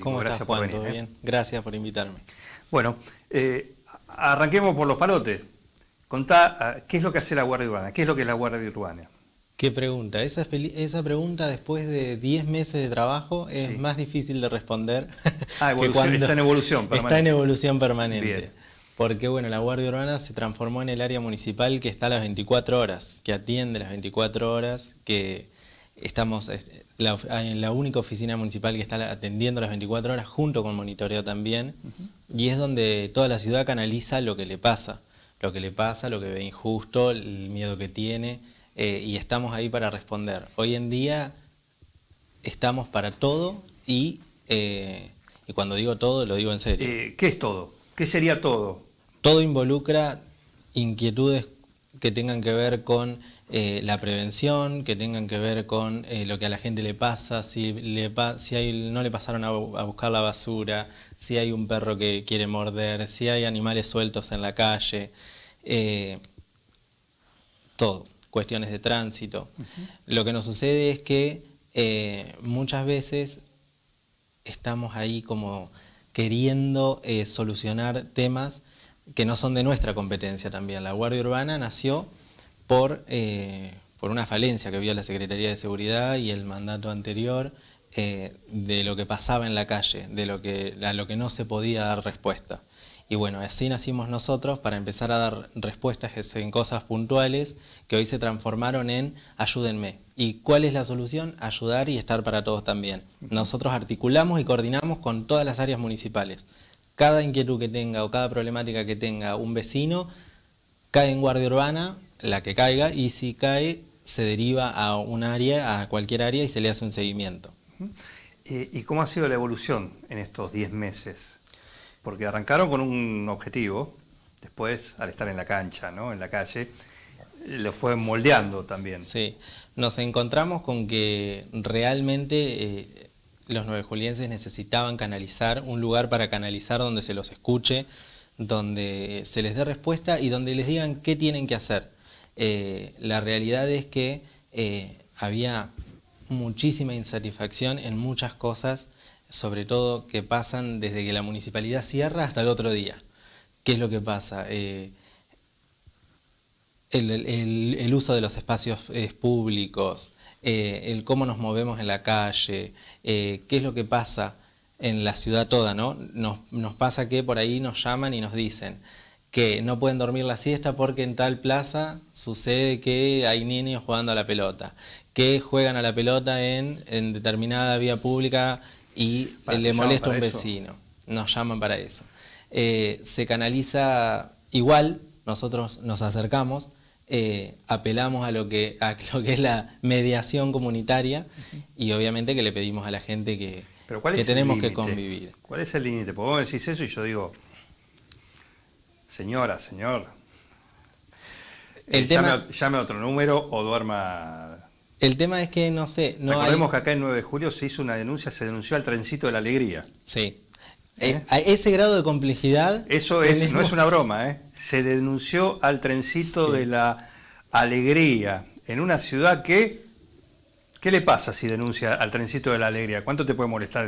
¿Cómo gracias estás, ¿eh? Bien? Gracias por invitarme. Bueno, eh, arranquemos por los palotes. Contá, ah, ¿qué es lo que hace la Guardia Urbana? ¿Qué es lo que es la Guardia Urbana? Qué pregunta. Esa, pregunta después de 10 meses de trabajo es más difícil de responder. Ah, que cuando está en evolución permanente. Está en evolución permanente. Porque bueno, la Guardia Urbana se transformó en el área municipal que está a las 24 horas, que atiende las 24 horas, que Estamos en la única oficina municipal que está atendiendo las 24 horas junto con monitoreo también y es donde toda la ciudad canaliza lo que le pasa, lo que le pasa, lo que ve injusto, el miedo que tiene eh, y estamos ahí para responder. Hoy en día estamos para todo y, eh, y cuando digo todo lo digo en serio. Eh, ¿Qué es todo? ¿Qué sería todo? Todo involucra inquietudes que tengan que ver con eh, la prevención, que tengan que ver con eh, lo que a la gente le pasa, si, no le pasaron a, buscar la basura, si hay un perro que quiere morder, si hay animales sueltos en la calle, eh, todo, cuestiones de tránsito. Lo que nos sucede es que muchas veces estamos ahí como queriendo solucionar temas que no son de nuestra competencia también. La Guardia Urbana nació eh, por, una falencia que vio la Secretaría de Seguridad y el mandato anterior eh, de lo que pasaba en la calle, de lo que, lo que no se podía dar respuesta. Y bueno, así nacimos nosotros para empezar a dar respuestas en cosas puntuales que hoy se transformaron en ayúdenme. ¿Y cuál es la solución? Ayudar y estar para todos también. Nosotros articulamos y coordinamos con todas las áreas municipales cada inquietud que tenga o cada problemática que tenga un vecino, cae en guardia urbana, la que caiga, y si cae, se deriva a un área, a cualquier área, y se le hace un seguimiento. Eh, ¿Y cómo ha sido la evolución en estos 10 meses? Porque arrancaron con un objetivo, después al estar en la cancha, ¿no? en la calle, eh, lo fue moldeando también. Sí, nos encontramos con que realmente eh, los nuevejulienses necesitaban canalizar, un lugar para canalizar donde se los escuche, donde se les dé respuesta y donde les digan qué tienen que hacer. Eh, la realidad es que eh, había muchísima insatisfacción en muchas cosas, sobre todo que pasan desde que la municipalidad cierra hasta el otro día. ¿Qué es lo que pasa? Eh, el, uso de los espacios eh, públicos, eh, el cómo nos movemos en la calle, eh, qué es lo que pasa en la ciudad toda, ¿no? Nos, pasa que por ahí nos llaman y nos dicen que no pueden dormir la siesta porque en tal plaza sucede que hay niños jugando a la pelota, que juegan a la pelota en, determinada vía pública y le molesta un vecino. Nos llaman para eso. se canaliza igual, nosotros nos acercamos, eh, apelamos a lo, que, a lo que es la mediación comunitaria y obviamente que le pedimos a la gente que, tenemos que convivir. ¿Cuál es el límite? Porque vos decís eso y yo digo, señora, señor, eh, llame, a otro número o duerma... El tema es que no sé... No Recordemos que acá en 9 de julio se hizo una denuncia, se denunció al trencito de la alegría. Sí. Eh, a ese grado de complejidad. Eso es, no es una broma, ¿eh? Se denunció al trencito de la alegría en una ciudad que. ¿Qué le pasa si denuncia al trencito de la alegría? ¿Cuánto te puede molestar?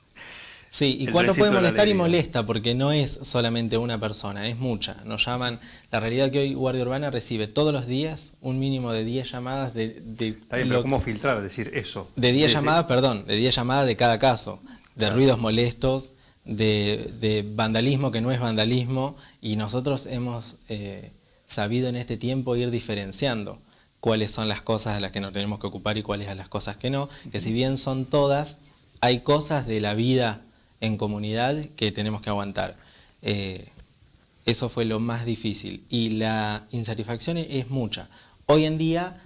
sí, y cuánto puede molestar y molesta, porque no es solamente una persona, es mucha. Nos llaman. La realidad que hoy Guardia Urbana recibe todos los días un mínimo de 10 llamadas de. ¿cómo filtrar? Decir eso. De 10 llamadas, perdón, de 10 llamadas de cada caso. De ruidos molestos, de, vandalismo que no es vandalismo y nosotros hemos eh, sabido en este tiempo ir diferenciando cuáles son las cosas a las que nos tenemos que ocupar y cuáles a las cosas que no, que si bien son todas, hay cosas de la vida en comunidad que tenemos que aguantar. Eh, eso fue lo más difícil y la insatisfacción es mucha. Hoy en día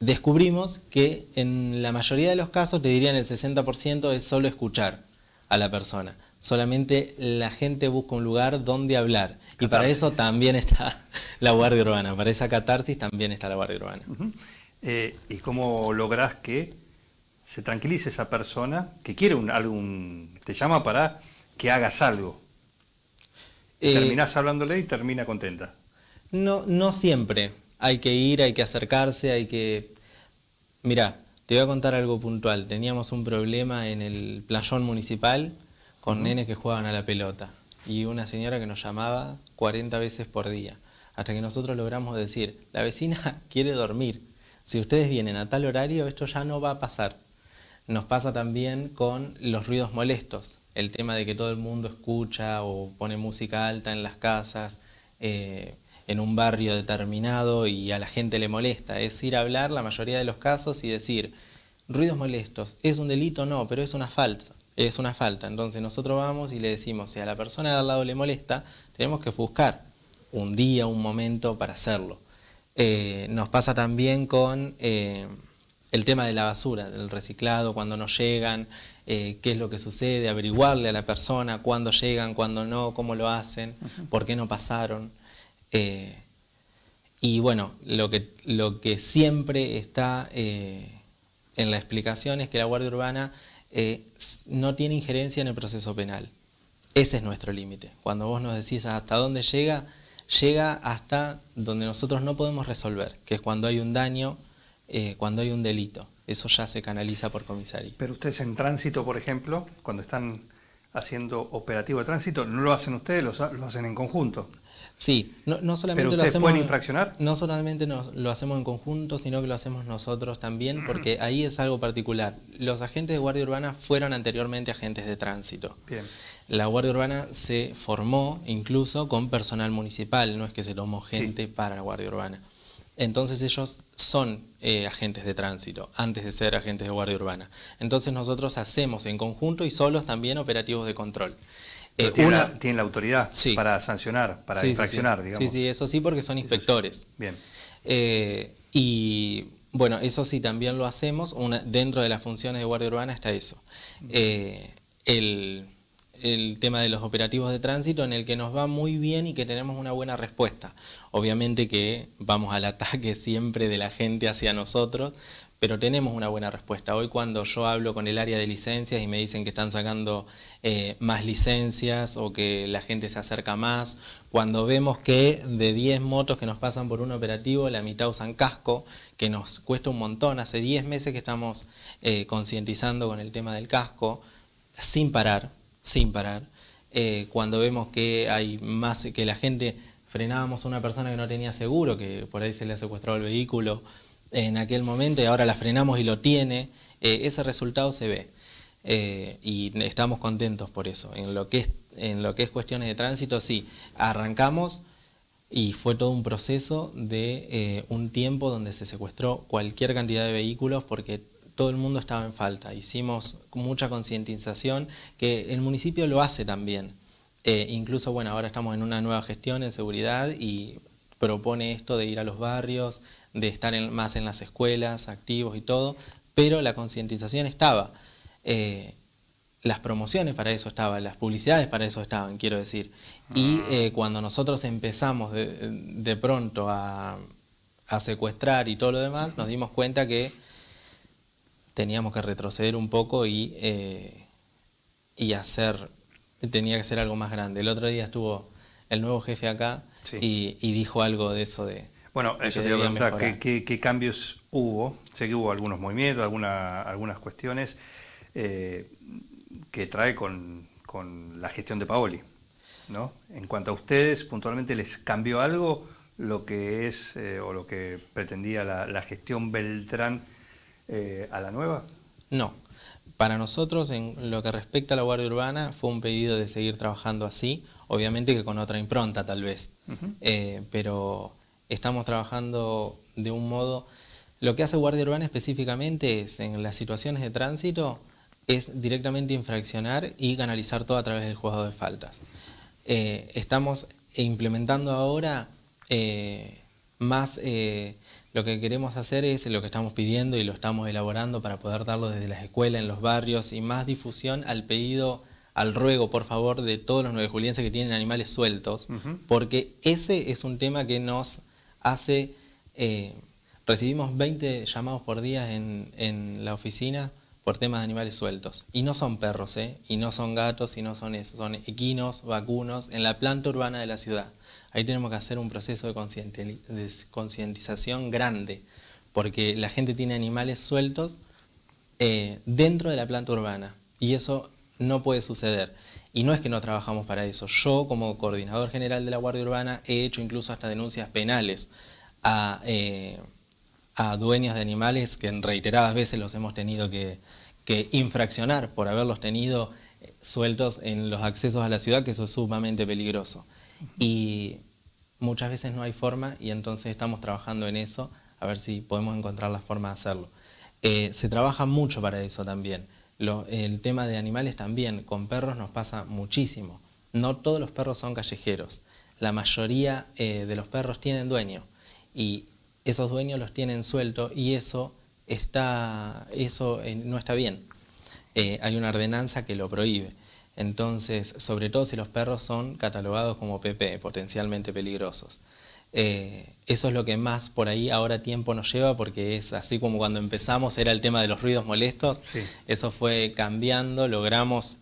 descubrimos que en la mayoría de los casos, te dirían el 60%, es solo escuchar a la persona solamente la gente busca un lugar donde hablar. Y para eso también está la Guardia Urbana, para esa catarsis también está la Guardia Urbana. Eh, ¿Y cómo lográs que se tranquilice esa persona que quiere un, algún, te llama para que hagas algo? Eh, Terminás hablándole y termina contenta. No, no siempre. Hay que ir, hay que acercarse, hay que... Mira, te voy a contar algo puntual. Teníamos un problema en el playón municipal con nenes que jugaban a la pelota y una señora que nos llamaba 40 veces por día, hasta que nosotros logramos decir, la vecina quiere dormir, si ustedes vienen a tal horario esto ya no va a pasar. Nos pasa también con los ruidos molestos, el tema de que todo el mundo escucha o pone música alta en las casas, eh, en un barrio determinado y a la gente le molesta, es ir a hablar la mayoría de los casos y decir, ruidos molestos, ¿es un delito? No, pero es una falta es una falta. Entonces nosotros vamos y le decimos, si a la persona de al lado le molesta, tenemos que buscar un día, un momento para hacerlo. Eh, nos pasa también con eh, el tema de la basura, del reciclado, cuando no llegan, eh, qué es lo que sucede, averiguarle a la persona cuándo llegan, cuándo no, cómo lo hacen, por qué no pasaron. y bueno, lo que, lo que siempre está en la explicación es que la Guardia Urbana eh, no tiene injerencia en el proceso penal. Ese es nuestro límite. Cuando vos nos decís hasta dónde llega, llega hasta donde nosotros no podemos resolver, que es cuando hay un daño, eh, cuando hay un delito. Eso ya se canaliza por comisaría. Pero ustedes en tránsito, por ejemplo, cuando están haciendo operativo de tránsito, no lo hacen ustedes, lo, hacen en conjunto. Sí, no, solamente lo hacemos. infraccionar? No solamente lo hacemos en conjunto, sino que lo hacemos nosotros también, porque ahí es algo particular. Los agentes de Guardia Urbana fueron anteriormente agentes de tránsito. Bien. La Guardia Urbana se formó incluso con personal municipal, no es que se tomó gente para la Guardia Urbana. Entonces ellos son eh, agentes de tránsito antes de ser agentes de guardia urbana. Entonces nosotros hacemos en conjunto y solos también operativos de control. Eh, una, la, la, autoridad para sancionar, para infraccionar, sí, digamos. Sí, sí, eso sí porque son inspectores. Bien. Eh, y bueno, eso sí también lo hacemos. dentro de las funciones de guardia urbana está eso. el el tema de los operativos de tránsito en el que nos va muy bien y que tenemos una buena respuesta. Obviamente que vamos al ataque siempre de la gente hacia nosotros, pero tenemos una buena respuesta. Hoy cuando yo hablo con el área de licencias y me dicen que están sacando eh, más licencias o que la gente se acerca más, cuando vemos que de 10 motos que nos pasan por un operativo, la mitad usan casco, que nos cuesta un montón, hace 10 meses que estamos eh, concientizando con el tema del casco, sin parar, sin parar. Eh, cuando vemos que hay más, que la gente frenábamos a una persona que no tenía seguro, que por ahí se le ha secuestrado el vehículo en aquel momento y ahora la frenamos y lo tiene, eh, ese resultado se ve. Eh, y estamos contentos por eso. En lo, que es, en lo que es cuestiones de tránsito, sí, arrancamos y fue todo un proceso de un tiempo donde se secuestró cualquier cantidad de vehículos porque todo el mundo estaba en falta. Hicimos mucha concientización, que el municipio lo hace también. Eh, incluso, bueno, ahora estamos en una nueva gestión en seguridad y propone esto de ir a los barrios, de estar más en las escuelas, activos y todo, pero la concientización estaba. Eh, las promociones para eso estaban, las publicidades para eso estaban, quiero decir. Y ah. eh, cuando nosotros empezamos de, pronto a secuestrar y todo lo demás, nos dimos cuenta que teníamos que retroceder un poco y, eh, y hacer, tenía que ser algo más grande. El otro día estuvo el nuevo jefe acá y, dijo algo de eso de... Bueno, eso te voy a preguntar, ¿qué, cambios hubo? Sé que hubo algunos movimientos, alguna, algunas cuestiones eh, que trae con, la gestión de Paoli. ¿no? En cuanto a ustedes, puntualmente, ¿les cambió algo lo que es eh, o lo que pretendía la, gestión Beltrán eh, a la nueva? No. Para nosotros, en lo que respecta a la Guardia Urbana, fue un pedido de seguir trabajando así, obviamente que con otra impronta tal vez, eh, pero estamos trabajando de un modo... Lo que hace Guardia Urbana específicamente es, en las situaciones de tránsito, es directamente infraccionar y canalizar todo a través del juzgado de faltas. Eh, estamos implementando ahora más lo que queremos hacer es lo que estamos pidiendo y lo estamos elaborando para poder darlo desde las escuelas, en los barrios y más difusión al pedido, al ruego, por favor, de todos los nueve julienses que tienen animales sueltos, porque ese es un tema que nos hace... Eh, recibimos 20 llamados por día en, en la oficina por temas de animales sueltos. Y no son perros, ¿eh? y no son gatos, y no son eso, son equinos, vacunos, en la planta urbana de la ciudad. Ahí tenemos que hacer un proceso de concientización grande, porque la gente tiene animales sueltos eh, dentro de la planta urbana, y eso no puede suceder. Y no es que no trabajamos para eso. Yo, como coordinador general de la Guardia Urbana, he hecho incluso hasta denuncias penales a... Eh, a dueños de animales que en reiteradas veces los hemos tenido que, infraccionar por haberlos tenido eh, sueltos en los accesos a la ciudad, que eso es sumamente peligroso. Y muchas veces no hay forma y entonces estamos trabajando en eso, a ver si podemos encontrar la forma de hacerlo. Eh, se trabaja mucho para eso también. el tema de animales también, con perros nos pasa muchísimo. No todos los perros son callejeros, la mayoría eh, de los perros tienen dueño y esos dueños los tienen sueltos y eso, está, eso eh, no está bien. Eh, hay una ordenanza que lo prohíbe. Entonces, sobre todo si los perros son catalogados como PP, potencialmente peligrosos. Eh, eso es lo que más por ahí ahora tiempo nos lleva, porque es así como cuando empezamos era el tema de los ruidos molestos, eso fue cambiando, logramos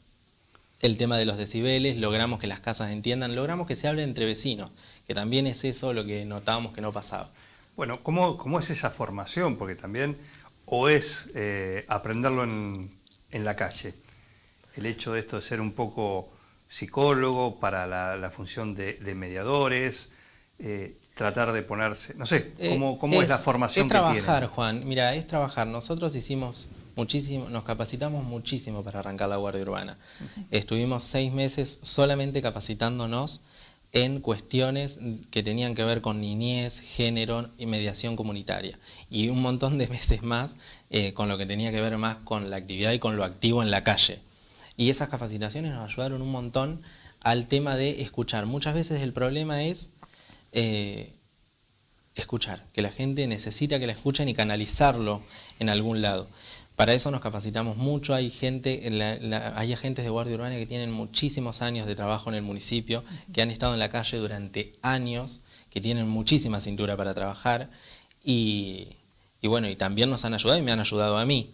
el tema de los decibeles, logramos que las casas entiendan, logramos que se hable entre vecinos, que también es eso lo que notábamos que no pasaba. Bueno, ¿cómo, es esa formación? Porque también, o es eh, aprenderlo en, la calle, el hecho de esto de ser un poco psicólogo para la, función de, mediadores, eh, tratar de ponerse, no sé, eh, ¿cómo, cómo es, la formación? Es trabajar, Juan, mira, es trabajar. Nosotros hicimos muchísimo, nos capacitamos muchísimo para arrancar la Guardia Urbana. Estuvimos seis meses solamente capacitándonos en cuestiones que tenían que ver con niñez, género y mediación comunitaria. Y un montón de veces más eh, con lo que tenía que ver más con la actividad y con lo activo en la calle. Y esas capacitaciones nos ayudaron un montón al tema de escuchar. Muchas veces el problema es eh, escuchar, que la gente necesita que la escuchen y canalizarlo en algún lado. Para eso nos capacitamos mucho, hay gente, hay agentes de Guardia Urbana que tienen muchísimos años de trabajo en el municipio, que han estado en la calle durante años, que tienen muchísima cintura para trabajar y, bueno, y también nos han ayudado y me han ayudado a mí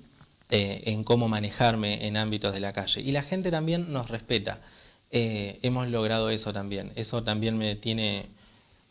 eh, en cómo manejarme en ámbitos de la calle. Y la gente también nos respeta. Eh, hemos logrado eso también. Eso también me tiene,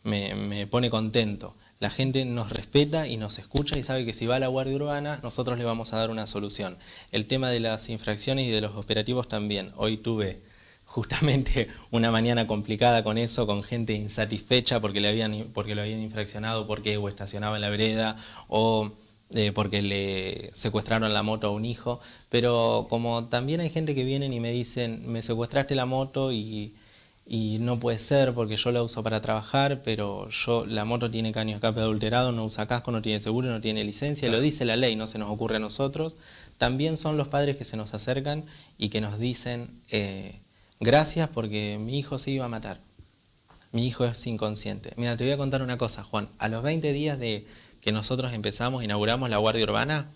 me, me pone contento. La gente nos respeta y nos escucha y sabe que si va a la Guardia Urbana, nosotros le vamos a dar una solución. El tema de las infracciones y de los operativos también. Hoy tuve justamente una mañana complicada con eso, con gente insatisfecha porque, le habían, porque lo habían infraccionado, porque o estacionaba en la vereda o eh, porque le secuestraron la moto a un hijo. Pero como también hay gente que vienen y me dicen, me secuestraste la moto y y no puede ser porque yo la uso para trabajar, pero yo la moto tiene caño escape adulterado, no usa casco, no tiene seguro, no tiene licencia, lo dice la ley, no se nos ocurre a nosotros. También son los padres que se nos acercan y que nos dicen, eh, gracias porque mi hijo se iba a matar, mi hijo es inconsciente. Mira, te voy a contar una cosa, Juan, a los 20 días de que nosotros empezamos, inauguramos la Guardia Urbana,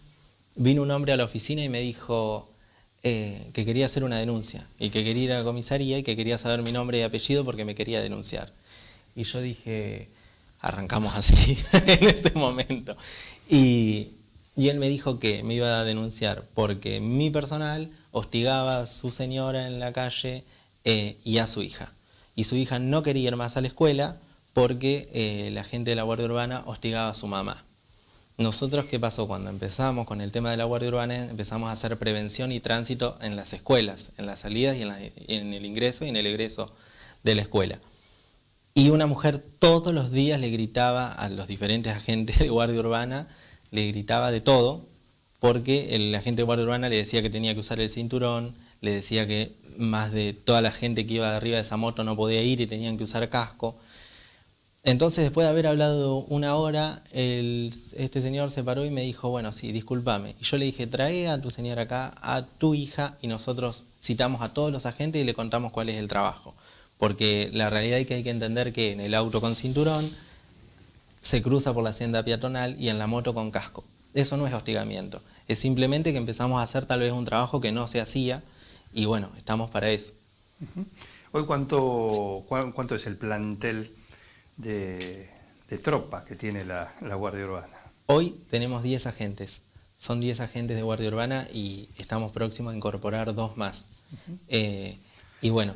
vino un hombre a la oficina y me dijo, eh, que quería hacer una denuncia y que quería ir a la comisaría y que quería saber mi nombre y apellido porque me quería denunciar. Y yo dije, arrancamos así en ese momento. Y, él me dijo que me iba a denunciar porque mi personal hostigaba a su señora en la calle eh, y a su hija. Y su hija no quería ir más a la escuela porque eh, la gente de la Guardia Urbana hostigaba a su mamá. Nosotros, ¿qué pasó? Cuando empezamos con el tema de la Guardia Urbana, empezamos a hacer prevención y tránsito en las escuelas, en las salidas y en, en el ingreso y en el egreso de la escuela. Y una mujer todos los días le gritaba a los diferentes agentes de Guardia Urbana, le gritaba de todo, porque el agente de Guardia Urbana le decía que tenía que usar el cinturón, le decía que más de toda la gente que iba arriba de esa moto no podía ir y tenían que usar casco. Entonces, después de haber hablado una hora, este señor se paró y me dijo, bueno, sí, discúlpame. Y yo le dije, trae a tu señora acá, a tu hija, y nosotros citamos a todos los agentes y le contamos cuál es el trabajo. Porque la realidad es que hay que entender que en el auto con cinturón se cruza por la hacienda peatonal y en la moto con casco. Eso no es hostigamiento. Es simplemente que empezamos a hacer tal vez un trabajo que no se hacía y bueno, estamos para eso. Hoy, ¿cuánto, cuánto es el plantel? de, tropas tropa que tiene la, Guardia Urbana. Hoy tenemos 10 agentes. Son 10 agentes de Guardia Urbana y estamos próximos a incorporar dos más. Eh, y bueno.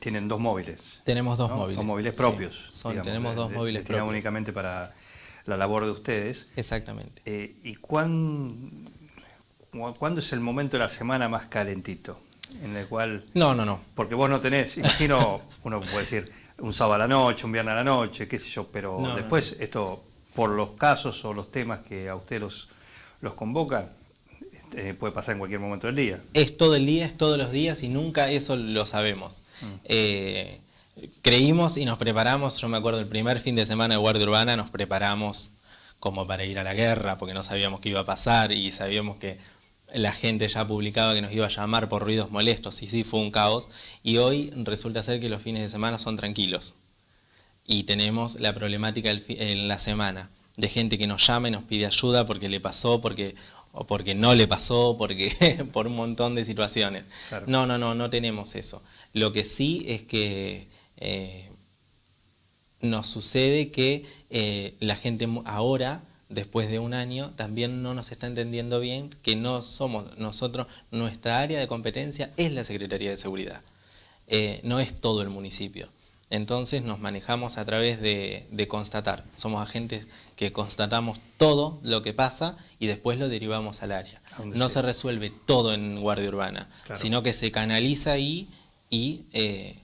tienen dos móviles. Tenemos dos móviles. Dos móviles propios. tenemos dos móviles propios. únicamente para la labor de ustedes. Exactamente. Eh, ¿Y cuándo es el momento de la semana más calentito? En el cual... No, no, no. Porque vos no tenés, imagino, uno puede decir, un sábado a la noche, un viernes a la noche, qué sé yo, pero después esto, por los casos o los temas que a usted los, los convocan, este, puede pasar en cualquier momento del día. Es todo el día, es todos los días y nunca eso lo sabemos. Mm. Eh, creímos y nos preparamos, yo me acuerdo el primer fin de semana de Guardia Urbana nos preparamos como para ir a la guerra, porque no sabíamos qué iba a pasar y sabíamos que la gente ya publicaba que nos iba a llamar por ruidos molestos y sí fue un caos. Y hoy resulta ser que los fines de semana son tranquilos. Y tenemos la problemática en la semana de gente que nos llama y nos pide ayuda porque le pasó, porque o porque no le pasó, porque por un montón de situaciones. No, no, no, no tenemos eso. Lo que sí es que eh, nos sucede que eh, la gente ahora después de un año también no nos está entendiendo bien que no somos nosotros, nuestra área de competencia es la Secretaría de Seguridad, eh, no es todo el municipio. Entonces nos manejamos a través de, constatar. Somos agentes que constatamos todo lo que pasa y después lo derivamos al área. No se resuelve todo en Guardia Urbana, sino que se canaliza ahí y eh,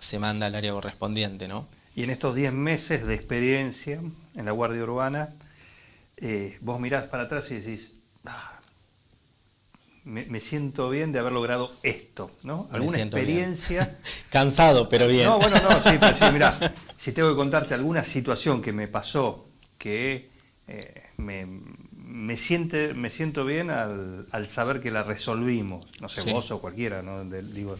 se manda al área correspondiente, ¿no? Y en estos 10 meses de experiencia en la Guardia Urbana, eh, vos mirás para atrás y decís, ah, me, siento bien de haber logrado esto, ¿no? Alguna experiencia. Cansado, pero bien. No, bueno, no, sí, pero sí, mirá, si tengo que contarte alguna situación que me pasó que eh, me me, siente, me siento bien al, saber que la resolvimos. No sé, vos o cualquiera, ¿no? digo.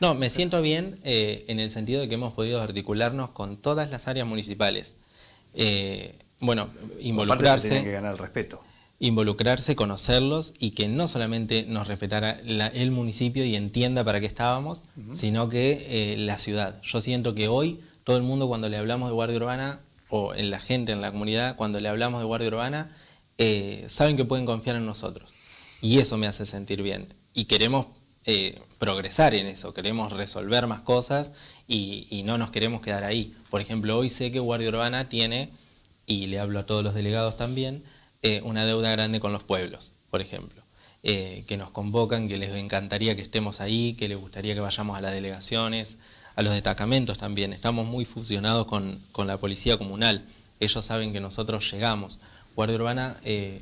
No, me siento bien eh, en el sentido de que hemos podido articularnos con todas las áreas municipales. Eh, bueno, involucrarse. ganar el respeto. Involucrarse, conocerlos y que no solamente nos respetara el municipio y entienda para qué estábamos, sino que eh, la ciudad. Yo siento que hoy todo el mundo cuando le hablamos de Guardia Urbana o en la gente, en la comunidad, cuando le hablamos de Guardia Urbana, eh, saben que pueden confiar en nosotros. Y eso me hace sentir bien. Y queremos eh, progresar en eso, queremos resolver más cosas y, no nos queremos quedar ahí. Por ejemplo, hoy sé que Guardia Urbana tiene, y le hablo a todos los delegados también, eh, una deuda grande con los pueblos, por ejemplo. que nos convocan, que les encantaría que estemos ahí, que les gustaría que vayamos a las delegaciones, a los destacamentos también. Estamos muy fusionados con, con la policía comunal. Ellos saben que nosotros llegamos, Guardia Urbana eh,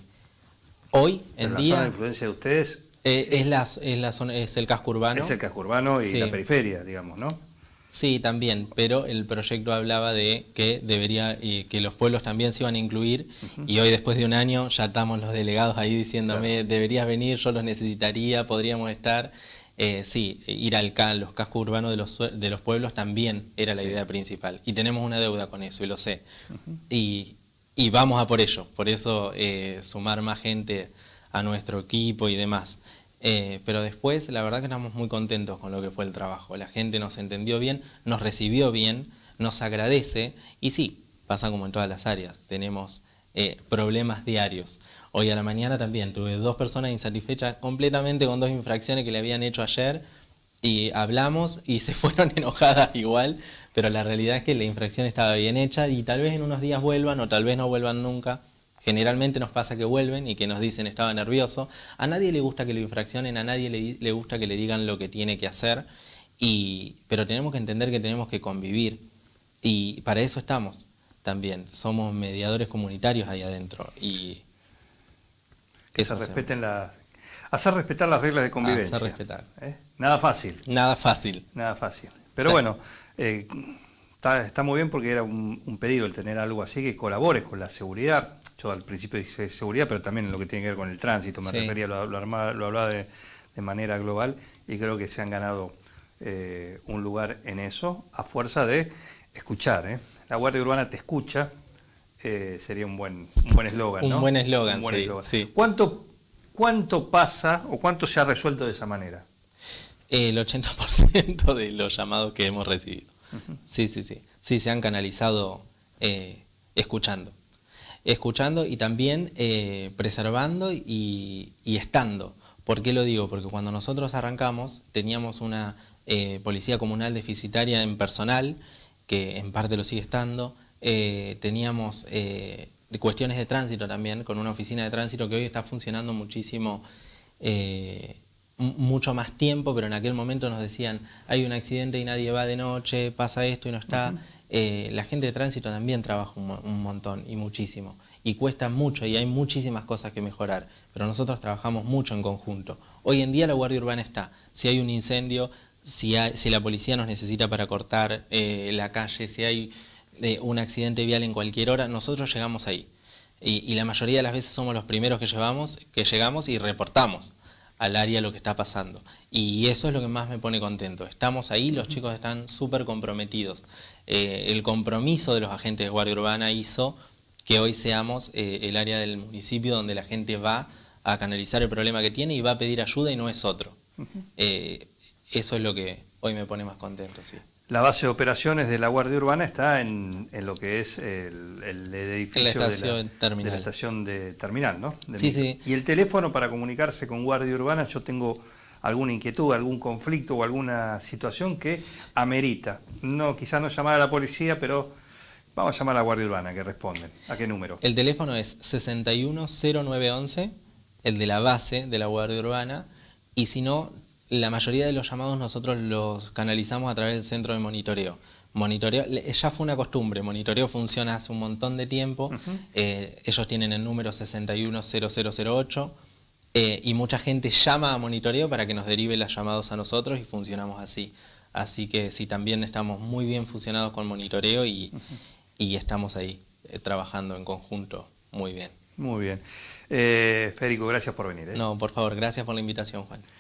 hoy en, la Zona de influencia de ustedes? Eh, es, el casco urbano. Es el casco urbano y la periferia, digamos, ¿no? Sí, también, pero el proyecto hablaba de que debería y eh, que los pueblos también se iban a incluir y hoy después de un año ya estamos los delegados ahí diciéndome deberías venir, yo los necesitaría, podríamos estar. sí, ir al los cascos urbanos de los, de los pueblos también era la idea principal y tenemos una deuda con eso y lo sé. y, y vamos a por ello. Por eso eh, sumar más gente a nuestro equipo y demás. Eh, pero después, la verdad que estamos muy contentos con lo que fue el trabajo. La gente nos entendió bien, nos recibió bien, nos agradece y sí, pasa como en todas las áreas. Tenemos eh, problemas diarios. Hoy a la mañana también tuve dos personas insatisfechas completamente con dos infracciones que le habían hecho ayer y hablamos y se fueron enojadas igual, pero la realidad es que la infracción estaba bien hecha y tal vez en unos días vuelvan o tal vez no vuelvan nunca. Generalmente nos pasa que vuelven y que nos dicen estaba nervioso. A nadie le gusta que lo infraccionen, a nadie le, le gusta que le digan lo que tiene que hacer, y, pero tenemos que entender que tenemos que convivir y para eso estamos también. Somos mediadores comunitarios ahí adentro y que se respeten las hacer respetar las reglas de convivencia. Hacer respetar. ¿Eh? Nada fácil. Nada fácil. Nada fácil. Pero bueno, eh, está, muy bien porque era un, pedido el tener algo así que colabore con la seguridad. Yo al principio dije seguridad, pero también en lo que tiene que ver con el tránsito, me refería, lo, hablaba de, manera global y creo que se han ganado eh, un lugar en eso a fuerza de escuchar. ¿eh? La Guardia Urbana te escucha, sería un buen un buen eslogan. Un buen eslogan, sí, ¿Cuánto, ¿Cuánto pasa o cuánto se ha resuelto de esa manera? El 80% de los llamados que hemos recibido. Sí, sí, sí. Sí, se han canalizado eh, escuchando. Escuchando y también eh, preservando y, estando. ¿Por qué lo digo? Porque cuando nosotros arrancamos teníamos una eh, policía comunal deficitaria en personal, que en parte lo sigue estando. teníamos cuestiones de tránsito también, con una oficina de tránsito que hoy está funcionando muchísimo mucho más tiempo, pero en aquel momento nos decían, hay un accidente y nadie va de noche, pasa esto y no está. Eh, la gente de tránsito también trabaja un, montón y muchísimo. Y cuesta mucho y hay muchísimas cosas que mejorar, pero nosotros trabajamos mucho en conjunto. Hoy en día la Guardia Urbana está. Si hay un incendio, si, la policía nos necesita para cortar eh, la calle, si hay eh, un accidente vial en cualquier hora, nosotros llegamos ahí. Y, la mayoría de las veces somos los primeros que, llevamos, que llegamos y reportamos al área lo que está pasando. Y eso es lo que más me pone contento. Estamos ahí, los chicos están súper comprometidos. Eh, el compromiso de los agentes de Guardia Urbana hizo que hoy seamos eh, el área del municipio donde la gente va a canalizar el problema que tiene y va a pedir ayuda y no es otro. Eh, eso es lo que hoy me pone más contento. Sí. La base de operaciones de la Guardia Urbana está en, lo que es el, el edificio la estación de, terminal. la, estación de terminal, ¿no? sí, sí. Y el teléfono para comunicarse con Guardia Urbana, yo tengo alguna inquietud, algún conflicto o alguna situación que amerita. No, quizás no llamar a la policía, pero vamos a llamar a la Guardia Urbana que responden. ¿A qué número? El teléfono es 610911, el de la base de la Guardia Urbana, y si no, la mayoría de los llamados nosotros los canalizamos a través del centro de monitoreo. Monitoreo ya fue una costumbre, monitoreo funciona hace un montón de tiempo, eh, ellos tienen el número 610008 eh, y mucha gente llama a monitoreo para que nos derive las llamadas a nosotros y funcionamos así. Así que sí, también estamos muy bien fusionados con monitoreo y, estamos ahí eh, trabajando en conjunto muy bien. Muy bien. Federico, gracias por venir. No, por favor, gracias por la invitación, Juan.